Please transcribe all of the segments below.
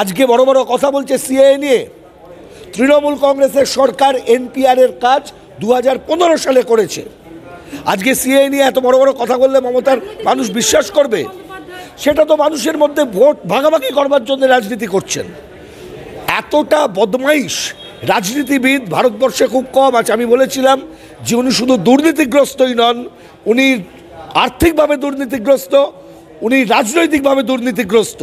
আজকে বড় বড় কথা বলছে সিএ নিয়ে তৃণমূল কংগ্রেসের সরকার এনপিআরের কাজ দু সালে করেছে আজকে সিএ নিয়ে এত বড় বড় কথা বললে মমতার মানুষ বিশ্বাস করবে সেটা তো মানুষের মধ্যে ভোট ভাগাভাগি করবার জন্য রাজনীতি করছেন এতটা বদমাইশ রাজনীতিবিদ ভারতবর্ষে খুব কম আছে আমি বলেছিলাম যে উনি শুধু দুর্নীতিগ্রস্তই নন উনি আর্থিকভাবে দুর্নীতিগ্রস্ত উনি রাজনৈতিকভাবে দুর্নীতিগ্রস্ত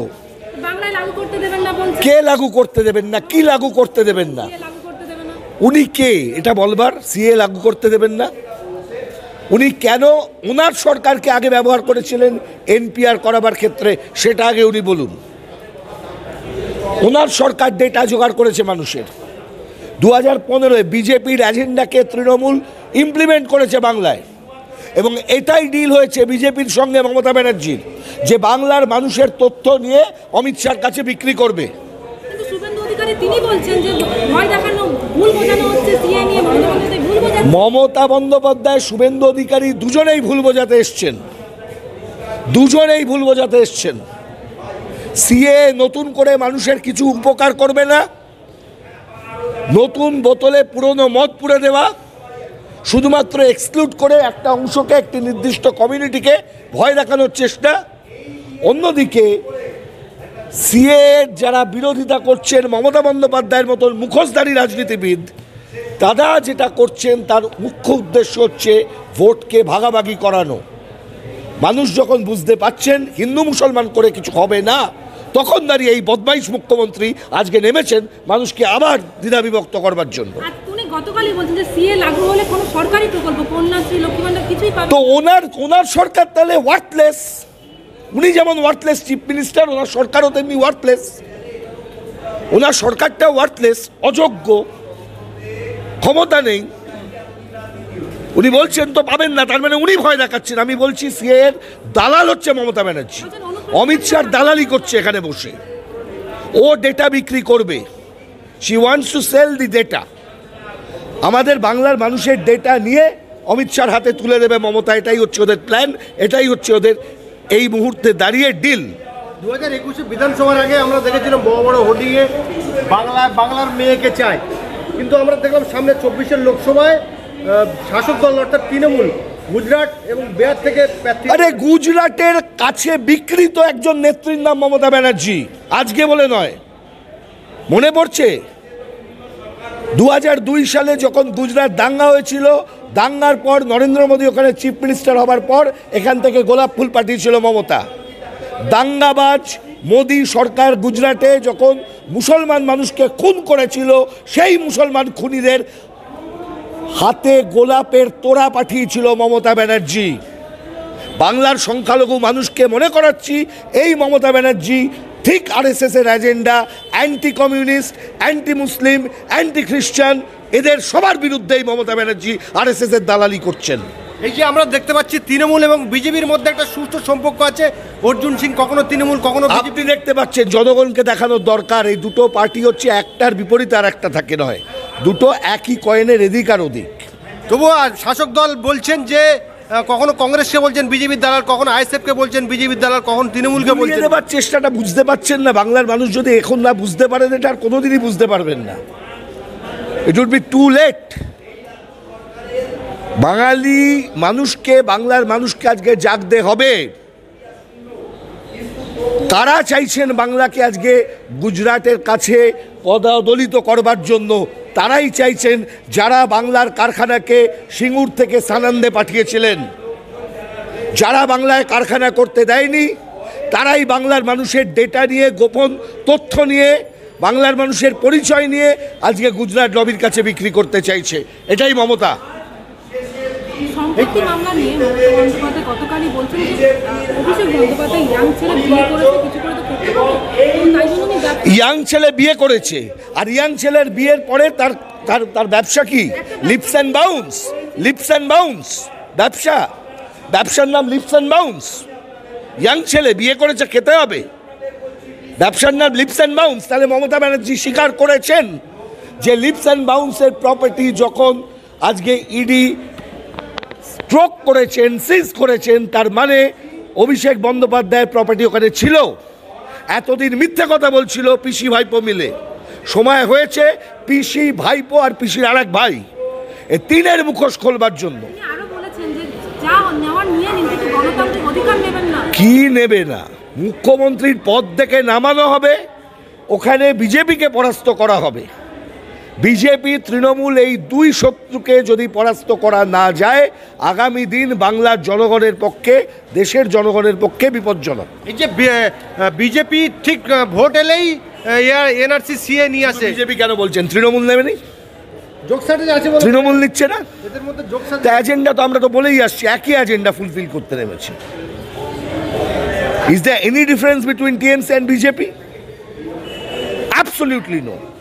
কে লাগু করতে দেবেন না কি লাগু করতে দেবেন না উনি কে এটা বলবার সিএ লাগু করতে দেবেন না উনি কেন ওনার সরকারকে আগে ব্যবহার করেছিলেন এনপিআর করাবার ক্ষেত্রে সেটা আগে উনি বলুন ওনার সরকার ডেটা জোগাড় করেছে মানুষের দু হাজার পনেরোয় বিজেপির এজেন্ডাকে তৃণমূল ইমপ্লিমেন্ট করেছে বাংলায় এবং এটাই ডিল হয়েছে বিজেপির সঙ্গে মমতা ব্যানার্জির যে বাংলার মানুষের তথ্য নিয়ে অমিত শাহর কাছে বিক্রি করবে মমতা বন্দ্যোপাধ্যায় মমতা বন্দ্যোপাধ্যায় শুভেন্দু অধিকারী দুজনেই ভুল বোঝাতে এসছেন দুজনেই ভুল বোঝাতে এসছেন সিএ নতুন করে মানুষের কিছু উপকার করবে না নতুন বোতলে পুরনো মদ পুড়ে দেওয়া শুধুমাত্র এক্সক্লুড করে একটা অংশকে একটি নির্দিষ্ট কমিউনিটিকে ভয় দেখানোর চেষ্টা অন্যদিকে সিএ যারা বিরোধিতা করছেন মমতা বন্দ্যোপাধ্যায়ের মতন মুখোশধারী রাজনীতিবিদ দাদা যেটা করছেন তার মুখ্য উদ্দেশ্য হচ্ছে ভোটকে ভাগাভাগি করানো মানুষ যখন বুঝতে পাচ্ছেন হিন্দু মুসলমান করে কিছু হবে না তখন দাঁড়িয়ে এই বদমাইশ মুখ্যমন্ত্রী আজকে নেমেছেন মানুষকে আবার দ্বিধা বিভক্ত করবার জন্য তো ওনার ওনার সরকার তাহলে ওয়ার্থলেস উনি যেমন ওয়ার্থলেস চিফ মিনিস্টার ওনার সরকারও তেমনি ওয়ার্থলেস ওনার সরকারটা ওয়ার্থলেস অযোগ্য ক্ষমতা নেই উনি বলছেন তো পাবেন না তার মানে উনি ভয় দেখাচ্ছেন আমি বলছি সিএর দালাল হচ্ছে মমতা ব্যানার্জি অমিত শাহর দালালি করছে এখানে বসে ও ডেটা বিক্রি করবে she wants to sell the data আমাদের বাংলার মানুষের ডেটা নিয়ে অমিত শাহর হাতে তুলে দেবে মমতা এটাই হচ্ছে ওদের প্ল্যান এটাই হচ্ছে ওদের এই মুহূর্তে দাঁড়িয়ে ডিল দু হাজার একুশে বিধানসভার আগে আমরা দেখেছিলাম বড় বড় হোর্ডিংয়ে বাংলা বাংলার মেয়েকে চাই কিন্তু আমরা দেখলাম সামনে চব্বিশের লোকসভায় শাসক দল অর্থাৎ তৃণমূল গুজরাট এবং বিহার থেকে আরে গুজরাটের কাছে বিকৃত একজন নেত্রীর নাম মমতা ব্যানার্জি আজকে বলে নয় মনে পড়ছে দু সালে যখন গুজরাট দাঙ্গা হয়েছিল দাঙ্গার পর নরেন্দ্র মোদী ওখানে চিফ মিনিস্টার হবার পর এখান থেকে গোলাপ ফুল পাঠিয়েছিল মমতা দাঙ্গাবাজ মোদী সরকার গুজরাটে যখন মুসলমান মানুষকে খুন করেছিল সেই মুসলমান খুনিদের হাতে গোলাপের তোড়া পাঠিয়েছিল মমতা ব্যানার্জি বাংলার সংখ্যালঘু মানুষকে মনে করাচ্ছি এই মমতা ব্যানার্জি ঠিক আর এস এর agenda anti communist anti Muslim anti খ্রিস্টান এদের সবার বিরুদ্ধেই মমতা ব্যানার্জি আর এস এর দালালি করছেন এই যে আমরা দেখতে পাচ্ছি তৃণমূল এবং বিজেপির মধ্যে একটা সুস্থ সম্পর্ক আছে অর্জুন সিং কখনো তৃণমূল কখনো বিজেপি দেখতে পাচ্ছেন জনগণকে দেখানোর দরকার এই দুটো পার্টি হচ্ছে একটার বিপরীত আর একটা থাকে নয় দুটো একই কয়েনের এদিক আর ওদিক তবুও শাসক দল বলছেন যে কখনো কংগ্রেসকে বলছেন বিজেপির দালাল কখনো আইএসএফকে বলছেন বিজেপির দালাল কখন তৃণমূলকে বলছেন দেবার চেষ্টাটা বুঝতে পারছেন না বাংলার মানুষ যদি এখন না বুঝতে পারেন এটা আর কোনোদিনই বুঝতে পারবেন না it would be too late বাঙালি মানুষকে বাংলার মানুষকে আজকে জাগতে হবে তারা চাইছেন বাংলাকে আজকে গুজরাটের কাছে পদদলিত করবার জন্য তারাই চাইছেন যারা বাংলার কারখানাকে সিঙ্গুর থেকে সানান্দে পাঠিয়েছিলেন যারা বাংলায় কারখানা করতে দেয়নি তারাই বাংলার মানুষের ডেটা নিয়ে গোপন তথ্য নিয়ে বাংলার মানুষের পরিচয় নিয়ে আজকে গুজরাট লবির কাছে বিক্রি করতে চাইছে এটাই মমতা সম্পত্তি মামলা নিয়ে মমতা বন্দ্যোপাধ্যায় গতকালই বলছেন যে অভিষেক বন্দ্যোপাধ্যায় ইয়াং ছেলে বিয়ে করেছে কিছু করে তো করতে ইয়াং ছেলে বিয়ে করেছে আর ইয়াং ছেলের বিয়ের পরে তার তার তার ব্যবসা কি leaps and bounds leaps and bounds ব্যবসা ব্যবসার নাম লিপস অ্যান্ড বাউন্স ইয়াং ছেলে বিয়ে করেছে খেতে হবে ব্যবসার নাম লিপস অ্যান্ড বাউন্স তাহলে মমতা ব্যানার্জি স্বীকার করেছেন যে লিপস অ্যান্ড বাউন্সের প্রপার্টি যখন আজকে ইডি e স্ট্রোক করেছেন সিজ করেছেন তার মানে অভিষেক বন্দ্যোপাধ্যায়ের প্রপার্টি ওখানে ছিল এতদিন মিথ্যে কথা বলছিল পিসি ভাইপো মিলে সময় হয়েছে পিসি ভাইপো আর পিসির আর ভাই এ তিনের মুখোশ খোলবার জন্য কি নেবে না মুখ্যমন্ত্রীর পদ থেকে নামানো হবে ওখানে বিজেপিকে পরাস্ত করা হবে বিজেপি তৃণমূল এই দুই শত্রুকে যদি পরাস্ত করা না যায় আগামী দিন বাংলার জনগণের পক্ষে দেশের জনগণের পক্ষে বিপজ্জনক এই যে বিজেপি ঠিক ভোট এলেই এনআরসি সিএ নিয়ে আসে বিজেপি কেন বলছেন তৃণমূল নেবেনি তৃণমূল নিচ্ছে না তা এজেন্ডা তো আমরা তো বলেই আসছি একই এজেন্ডা ফুলফিল করতে নেমেছে is the any difference between TMC and BJP absolutely no